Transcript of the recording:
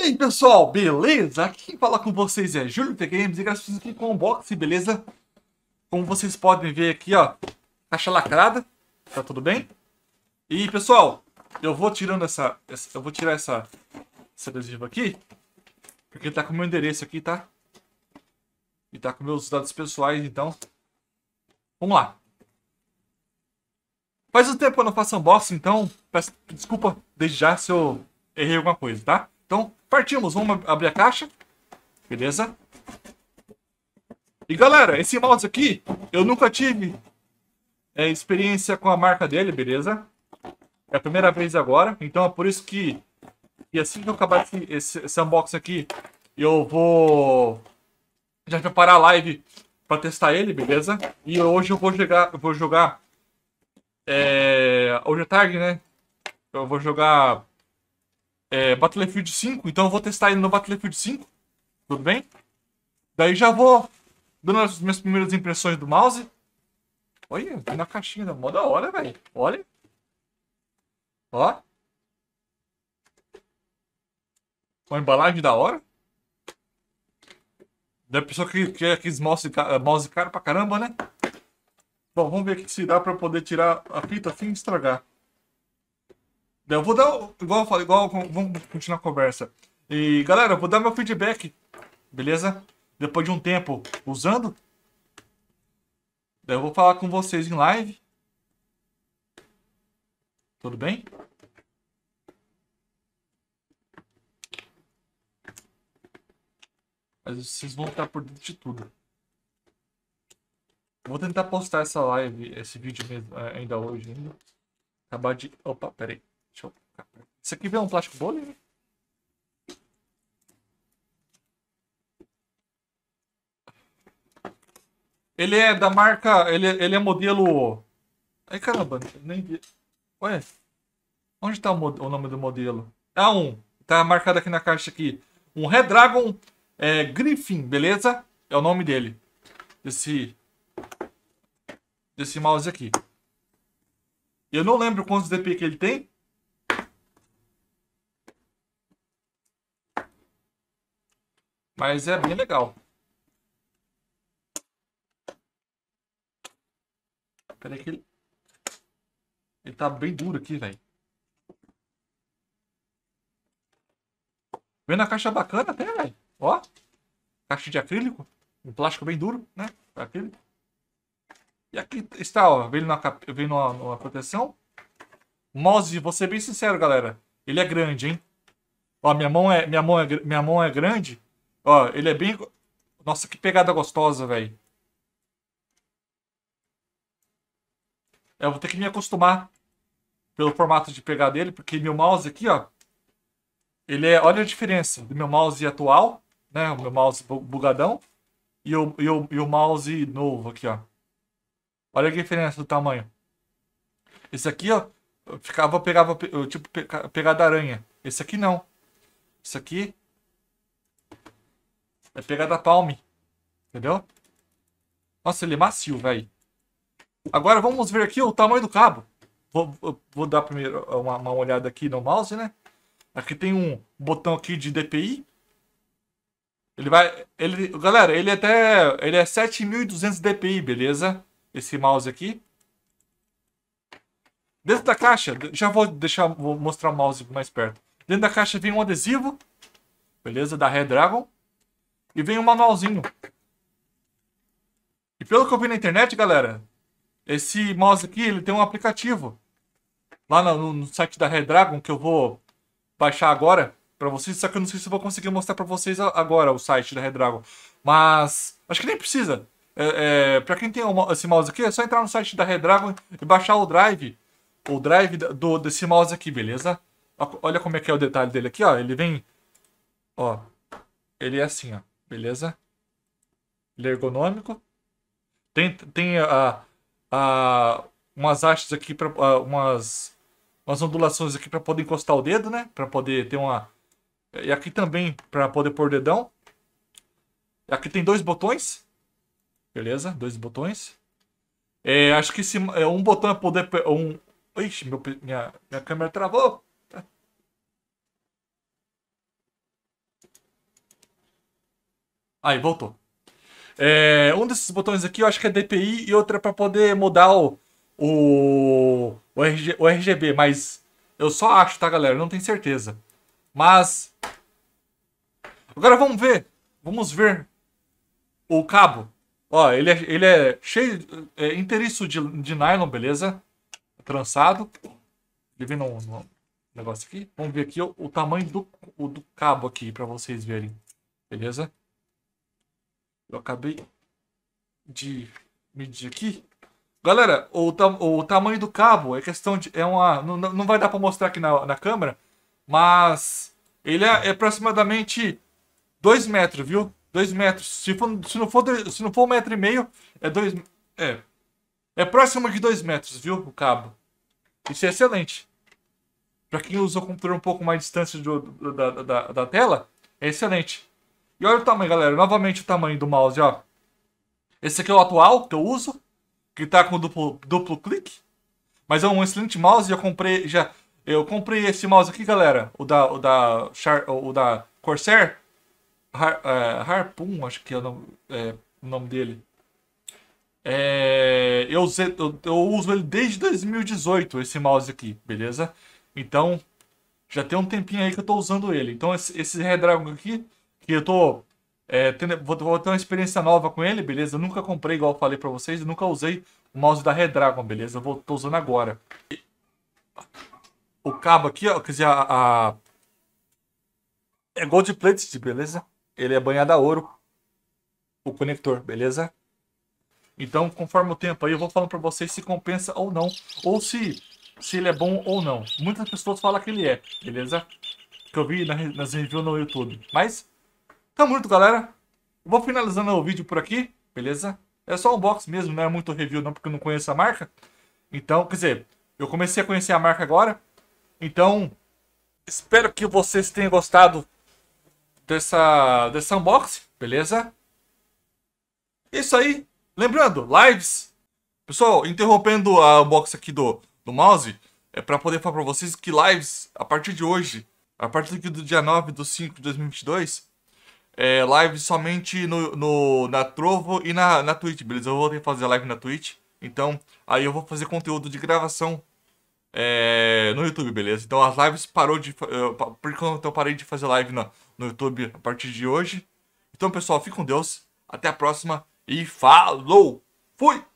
E aí pessoal, beleza? Aqui quem fala com vocês é Júlio The Games e graças aqui com o unboxing, beleza? Como vocês podem ver aqui, ó, caixa lacrada, tá tudo bem? E pessoal, eu vou tirando essa, essa eu vou tirar essa, esse adesivo aqui, porque tá com o meu endereço aqui, tá? E tá com meus dados pessoais, então, vamos lá. Faz um tempo que eu não faço unboxing, então peço desculpa desde já se eu errei alguma coisa, tá? Então, Partimos, vamos abrir a caixa. Beleza? E galera, esse mouse aqui, eu nunca tive é, experiência com a marca dele, beleza? É a primeira vez agora, então é por isso que... E assim que eu acabar esse, esse, esse unboxing aqui, eu vou já preparar a live para testar ele, beleza? E hoje eu vou jogar, eu vou jogar é, hoje à tarde, né? Eu vou jogar é, Battlefield 5, então eu vou testar ele no Battlefield 5, tudo bem? Daí já vou dando as minhas primeiras impressões do mouse. Olha, na caixinha, da moda hora, velho. Olha. Ó. Uma embalagem da hora. Da pessoa que quer aqueles é, mouse, mouse caro pra caramba, né? Bom, vamos ver o que se dá pra poder tirar a fita sem estragar. Eu vou dar. Igual eu falei, igual. Vamos continuar a conversa. E galera, eu vou dar meu feedback, beleza? Depois de um tempo usando. Eu vou falar com vocês em live. Tudo bem? Mas vocês vão estar por dentro de tudo. Vou tentar postar essa live, esse vídeo mesmo, eh, ainda hoje. Ainda. Acabar de. Opa, peraí. Deixa eu colocar Isso aqui vem um plástico bolha? Ele é da marca. Ele, é, ele é modelo. Ai caramba, nem vi. Ué? Onde tá o, mod... o nome do modelo? Ah, um. Tá marcado aqui na caixa aqui. Um Redragon é, Griffin, beleza? É o nome dele. Desse. Desse mouse aqui. Eu não lembro quantos DP que ele tem. Mas é bem legal. Peraí que ele... Ele tá bem duro aqui, velho. Vem na caixa bacana até, velho. Ó. Caixa de acrílico. Um plástico bem duro, né? Acrílico. E aqui está, ó. Vem numa, cap... vem numa, numa proteção. Mouse, vou ser bem sincero, galera. Ele é grande, hein? Ó, minha mão é, minha mão é, minha mão é grande. Ó, ele é bem... Nossa, que pegada gostosa, velho. É, eu vou ter que me acostumar pelo formato de pegar dele, porque meu mouse aqui, ó, ele é, olha a diferença do meu mouse atual, né, o meu mouse bugadão, e o, e o, e o mouse novo aqui, ó. Olha a diferença do tamanho. Esse aqui, ó, eu ficava, pegava, tipo, pegada aranha. Esse aqui não. Esse aqui é pegada palme. Entendeu? Nossa, ele é macio, velho. Agora vamos ver aqui o tamanho do cabo. Vou, vou dar primeiro uma, uma, olhada aqui no mouse, né? Aqui tem um botão aqui de DPI. Ele vai... Ele, galera, ele é até... Ele é 7.200 DPI, beleza? Esse mouse aqui. Dentro da caixa... Já vou deixar... Vou mostrar o mouse mais perto. Dentro da caixa vem um adesivo. Beleza? Da Redragon. E vem um manualzinho. E pelo que eu vi na internet, galera, esse mouse aqui, ele tem um aplicativo. Lá no, no site da Redragon, que eu vou baixar agora para vocês. Só que eu não sei se eu vou conseguir mostrar para vocês agora o site da Redragon. Mas acho que nem precisa. É, é para quem tem esse mouse aqui, é só entrar no site da Redragon e baixar o drive. O drive do, desse mouse aqui, beleza? Olha como é que é o detalhe dele aqui, ó. Ele vem... Ó. Ele é assim, ó beleza? Ele é ergonômico. Tem, tem a, a, umas hastes aqui, pra, a, umas, umas ondulações aqui para poder encostar o dedo, né? Para poder ter uma. E aqui também para poder pôr o dedão. Aqui tem dois botões. Beleza, dois botões. É, acho que esse, é, um botão é poder. Um... Ixi, meu, minha, minha câmera travou. Aí, voltou. É, um desses botões aqui eu acho que é DPI e outro é para poder mudar o, o, o, RG, o RGB, mas eu só acho, tá, galera? Não tenho certeza. Mas. Agora vamos ver. Vamos ver o cabo. Ó, ele é, ele é cheio. É, inteiriço de, de nylon, beleza? Trançado. Ele vem no negócio aqui. Vamos ver aqui o, o tamanho do, o, do cabo aqui para vocês verem. Beleza? Eu acabei de medir aqui. Galera, o, tam, o tamanho do cabo é questão de. É uma, não, não vai dar para mostrar aqui na, na câmera, mas ele é, é aproximadamente 2 metros, viu? 2 metros. Se, for, se, não for, se não for um metro e meio, é 2. É. É próximo de 2 metros, viu? O cabo. Isso é excelente. Para quem usa o computador um pouco mais distante do, da, da, da tela, é excelente. E olha o tamanho, galera. Novamente o tamanho do mouse, ó. Esse aqui é o atual que eu uso, que tá com duplo, duplo clique. Mas é um excelente mouse, já comprei, já... Eu comprei esse mouse aqui, galera, o da, o da, o da Corsair, Har, é, Harpoon, acho que é o nome, é, o nome dele. É, eu, eu, eu, uso ele desde 2018, esse mouse aqui, beleza? Então, já tem um tempinho aí que eu tô usando ele. Então, esse, esse Redragon aqui que eu tô. É, tendo, vou, vou, ter uma experiência nova com ele, beleza? Eu nunca comprei, igual eu falei pra vocês, eu nunca usei o mouse da Redragon, beleza? Eu vou, tô usando agora. E... O cabo aqui, ó, quer dizer, a, a... É gold plated, beleza? Ele é banhado a ouro. O conector, beleza? Então, conforme o tempo aí, eu vou falando pra vocês se compensa ou não. Ou se, se ele é bom ou não. Muitas pessoas falam que ele é, beleza? Que eu vi nas reviews no YouTube. Mas Tá muito, galera. Vou finalizando o vídeo por aqui, beleza? É só um box mesmo, não é muito review não, porque eu não conheço a marca. Então, quer dizer, eu comecei a conhecer a marca agora. Então, espero que vocês tenham gostado dessa, dessa unboxing, beleza? É isso aí. Lembrando, lives. Pessoal, interrompendo a unboxing aqui do, do mouse, é para poder falar para vocês que lives, a partir de hoje, a partir do dia 9 do 5 de 2022, é, live somente no, no, na Trovo e na, na Twitch, beleza? Eu ter que fazer live na Twitch. Então, aí eu vou fazer conteúdo de gravação é, no YouTube, beleza? Então as lives parou de. Eu, por enquanto eu parei de fazer live no no YouTube a partir de hoje. Então, pessoal, fique com Deus. Até a próxima e falou! Fui!